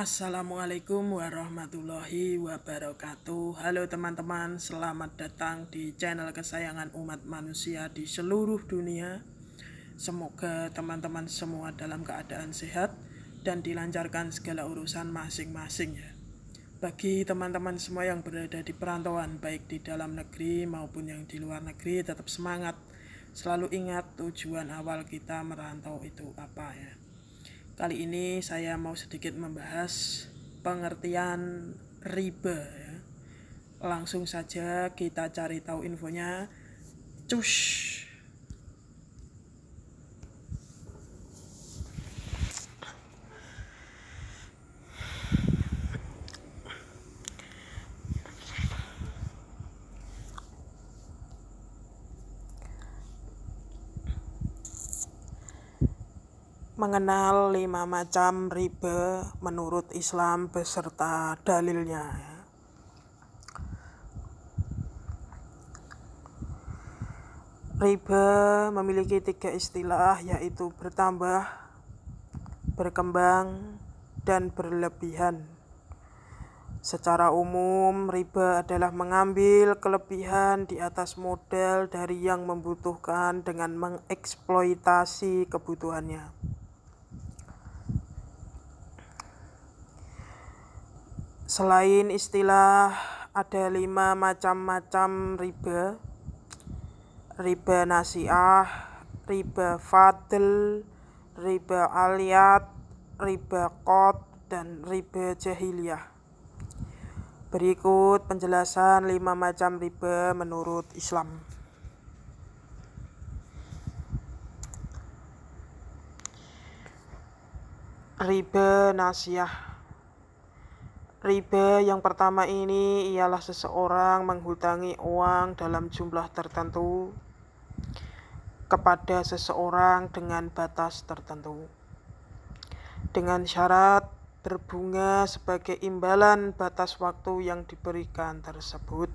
Assalamualaikum warahmatullahi wabarakatuh Halo teman-teman, selamat datang di channel kesayangan umat manusia di seluruh dunia Semoga teman-teman semua dalam keadaan sehat dan dilancarkan segala urusan masing-masing ya Bagi teman-teman semua yang berada di perantauan baik di dalam negeri maupun yang di luar negeri tetap semangat Selalu ingat tujuan awal kita merantau itu apa ya Kali ini saya mau sedikit membahas pengertian riba ya. Langsung saja kita cari tahu infonya. cush. mengenal lima macam riba menurut Islam beserta dalilnya. Ya. Riba memiliki tiga istilah yaitu bertambah, berkembang, dan berlebihan. Secara umum, riba adalah mengambil kelebihan di atas modal dari yang membutuhkan dengan mengeksploitasi kebutuhannya. Selain istilah ada lima macam-macam riba riba nasiah riba fadl riba aliyat riba kot dan riba jahiliyah berikut penjelasan lima macam riba menurut Islam riba nasiah Riba yang pertama ini ialah seseorang menghutangi uang dalam jumlah tertentu kepada seseorang dengan batas tertentu. Dengan syarat berbunga sebagai imbalan batas waktu yang diberikan tersebut.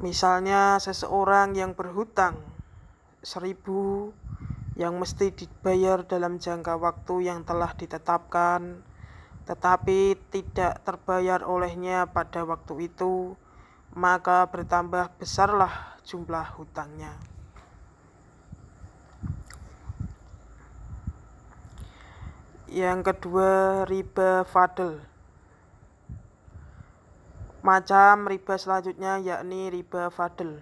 Misalnya seseorang yang berhutang seribu yang mesti dibayar dalam jangka waktu yang telah ditetapkan, tetapi tidak terbayar olehnya pada waktu itu, maka bertambah besarlah jumlah hutangnya. Yang kedua, riba fadl. Macam riba selanjutnya yakni riba fadl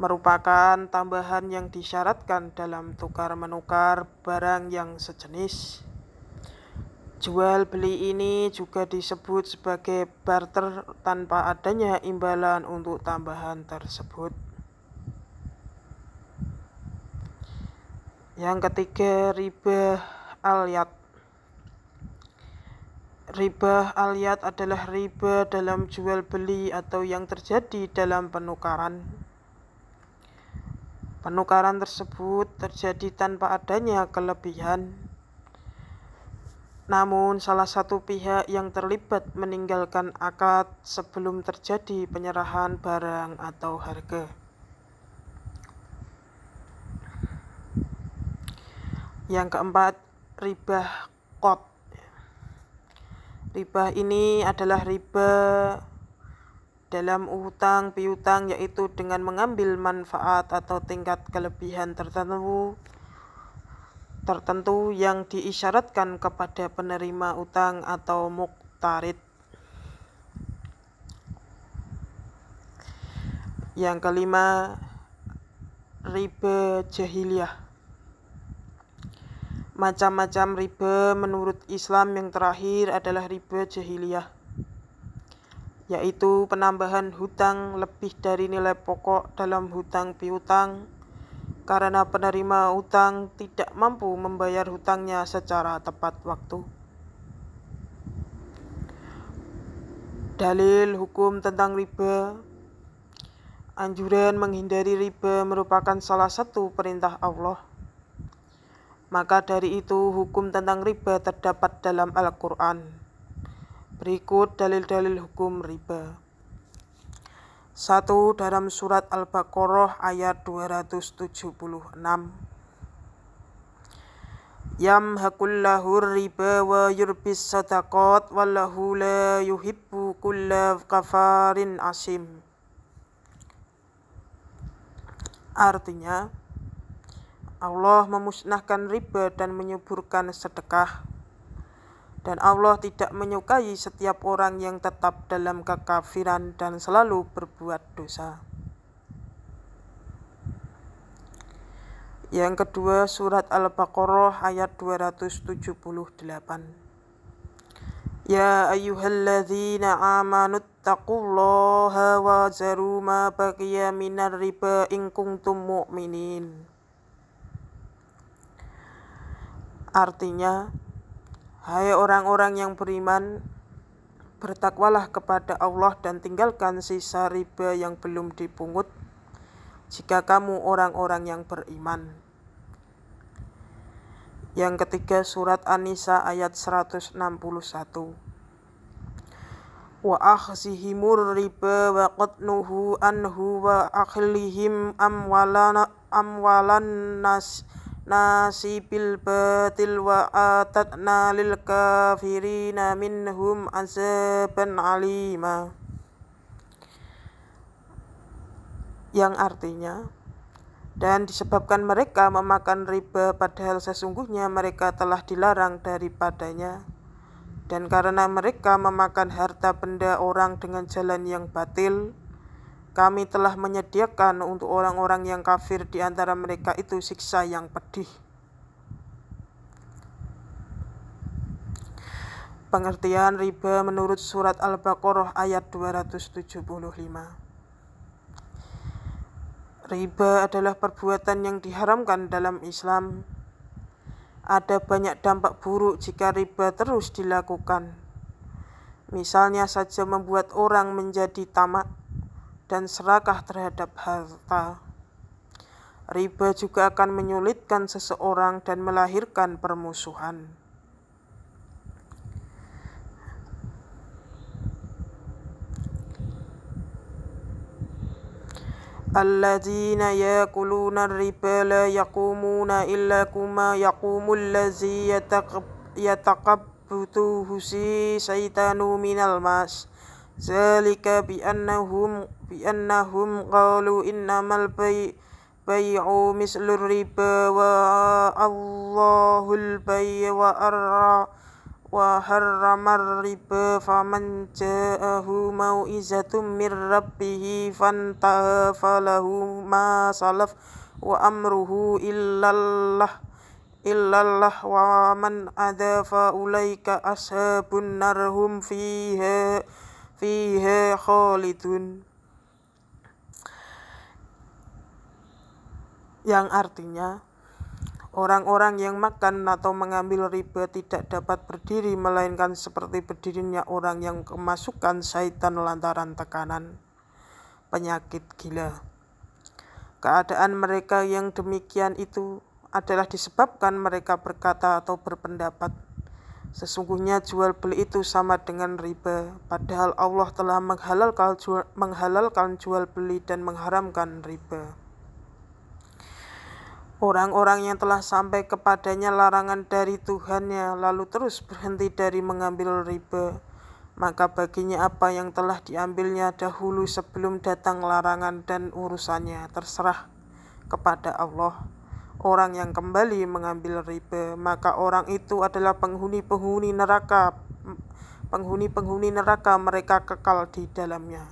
merupakan tambahan yang disyaratkan dalam tukar-menukar barang yang sejenis. Jual beli ini juga disebut sebagai barter tanpa adanya imbalan untuk tambahan tersebut. Yang ketiga, riba aliat. Riba aliat adalah riba dalam jual beli atau yang terjadi dalam penukaran Penukaran tersebut terjadi tanpa adanya kelebihan. Namun, salah satu pihak yang terlibat meninggalkan akad sebelum terjadi penyerahan barang atau harga. Yang keempat, riba kot. Riba ini adalah riba dalam utang piutang yaitu dengan mengambil manfaat atau tingkat kelebihan tertentu tertentu yang diisyaratkan kepada penerima utang atau muktarid. Yang kelima, riba jahiliyah. Macam-macam riba menurut Islam yang terakhir adalah riba jahiliyah yaitu penambahan hutang lebih dari nilai pokok dalam hutang piutang karena penerima hutang tidak mampu membayar hutangnya secara tepat waktu. Dalil hukum tentang riba Anjuran menghindari riba merupakan salah satu perintah Allah. Maka dari itu hukum tentang riba terdapat dalam Al-Qur'an. Berikut dalil-dalil hukum riba. 1. Dalam surat Al-Baqarah ayat 276. hakullahu riba wa yurbis sadaqat wallahu la yuhibbu kulla kafarin asim. Artinya, Allah memusnahkan riba dan menyuburkan sedekah. Dan Allah tidak menyukai setiap orang yang tetap dalam kekafiran dan selalu berbuat dosa. Yang kedua surat Al-Baqarah ayat 278. Ya ayyuhalladzina amanu taqullaha wa zaru ma baqiya minar riba in kuntum mu'minin. Artinya, Hai orang-orang yang beriman, bertakwalah kepada Allah dan tinggalkan sisa riba yang belum dipungut jika kamu orang-orang yang beriman. Yang ketiga surat An-Nisa ayat 161. Wa akhzihimur riba wa qatnuhu anhu wa akhlihim amwalan amwalan nas nasibil batil wa atatna lil kafirina minhum azaban alima yang artinya dan disebabkan mereka memakan riba padahal sesungguhnya mereka telah dilarang daripadanya dan karena mereka memakan harta benda orang dengan jalan yang batil kami telah menyediakan untuk orang-orang yang kafir di antara mereka itu siksa yang pedih. Pengertian riba menurut surat Al-Baqarah ayat 275. Riba adalah perbuatan yang diharamkan dalam Islam. Ada banyak dampak buruk jika riba terus dilakukan. Misalnya saja membuat orang menjadi tamak, dan serakah terhadap harta. Riba juga akan menyulitkan seseorang dan melahirkan permusuhan. الذين يأكلون الربا لا يقومون إلا كما يقوم الذي يتقبته شيطان من الماس ذلك بأنهم بأنهم قالوا إنما البيع بيع مثل الربا والله البيع وأرى وحرم الربا فمن جاءه موئزة من ربه فانتهى فله ما سلف وأمره إلا الله إلا الله ومن أدى فأولئك أصحاب النار هم فيها fiha khalidun yang artinya Orang-orang yang makan atau mengambil riba tidak dapat berdiri melainkan seperti berdirinya orang yang kemasukan syaitan lantaran tekanan penyakit gila. Keadaan mereka yang demikian itu adalah disebabkan mereka berkata atau berpendapat Sesungguhnya jual beli itu sama dengan riba, padahal Allah telah menghalalkan jual, menghalalkan jual beli dan mengharamkan riba. Orang-orang yang telah sampai kepadanya larangan dari Tuhannya lalu terus berhenti dari mengambil riba, maka baginya apa yang telah diambilnya dahulu sebelum datang larangan dan urusannya terserah kepada Allah orang yang kembali mengambil riba, maka orang itu adalah penghuni-penghuni neraka. Penghuni-penghuni neraka mereka kekal di dalamnya.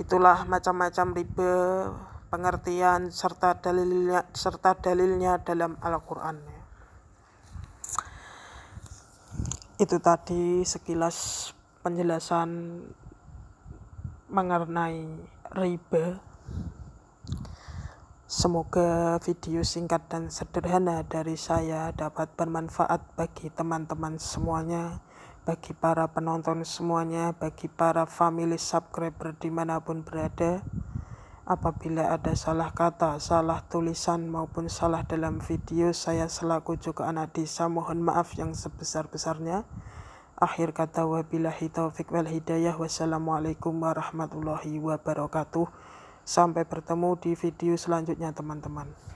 Itulah macam-macam riba, pengertian serta dalilnya serta dalilnya dalam Al-Qur'an. Itu tadi sekilas penjelasan mengenai riba Semoga video singkat dan sederhana dari saya dapat bermanfaat bagi teman-teman semuanya, bagi para penonton semuanya, bagi para family subscriber dimanapun berada. Apabila ada salah kata, salah tulisan, maupun salah dalam video, saya selaku juga anak desa mohon maaf yang sebesar-besarnya. Akhir kata wabillahi taufiq wal hidayah. Wassalamualaikum warahmatullahi wabarakatuh. Sampai bertemu di video selanjutnya teman-teman.